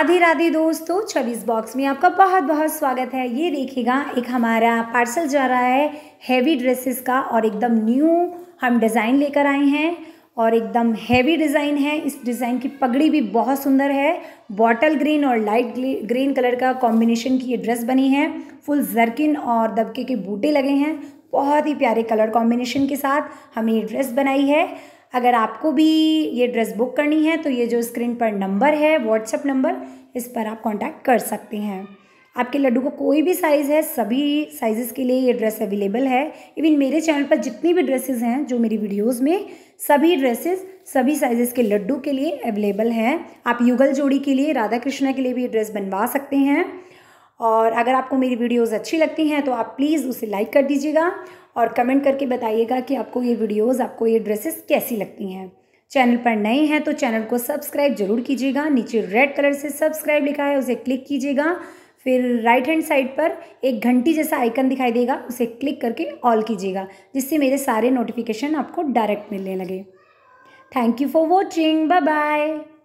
आधे राधे दोस्तों छब्बीस बॉक्स में आपका बहुत बहुत स्वागत है ये देखिएगा एक हमारा पार्सल जा रहा है हैवी ड्रेसेस का और एकदम न्यू हम डिज़ाइन लेकर आए हैं और एकदम हैवी डिज़ाइन है इस डिज़ाइन की पगड़ी भी बहुत सुंदर है बॉटल ग्रीन और लाइट ग्रीन कलर का कॉम्बिनेशन की ये ड्रेस बनी है फुल जरकिन और दबके के बूटे लगे हैं बहुत ही प्यारे कलर कॉम्बिनेशन के साथ हमें ये ड्रेस बनाई है अगर आपको भी ये ड्रेस बुक करनी है तो ये जो स्क्रीन पर नंबर है व्हाट्सएप नंबर इस पर आप कॉन्टैक्ट कर सकते हैं आपके लड्डू का को कोई भी साइज़ है सभी साइज़ के लिए ये ड्रेस अवेलेबल है इवन मेरे चैनल पर जितनी भी ड्रेसेस हैं जो मेरी वीडियोस में सभी ड्रेसेस सभी साइज़ के लड्डू के लिए अवेलेबल हैं आप युगल जोड़ी के लिए राधा कृष्णा के लिए भी ये ड्रेस बनवा सकते हैं और अगर आपको मेरी वीडियोस अच्छी लगती हैं तो आप प्लीज़ उसे लाइक कर दीजिएगा और कमेंट करके बताइएगा कि आपको ये वीडियोस आपको ये ड्रेसेस कैसी लगती हैं चैनल पर नए हैं तो चैनल को सब्सक्राइब जरूर कीजिएगा नीचे रेड कलर से सब्सक्राइब लिखा है उसे क्लिक कीजिएगा फिर राइट हैंड साइड पर एक घंटी जैसा आइकन दिखाई देगा उसे क्लिक करके ऑल कीजिएगा जिससे मेरे सारे नोटिफिकेशन आपको डायरेक्ट मिलने लगे thank you for watching bye bye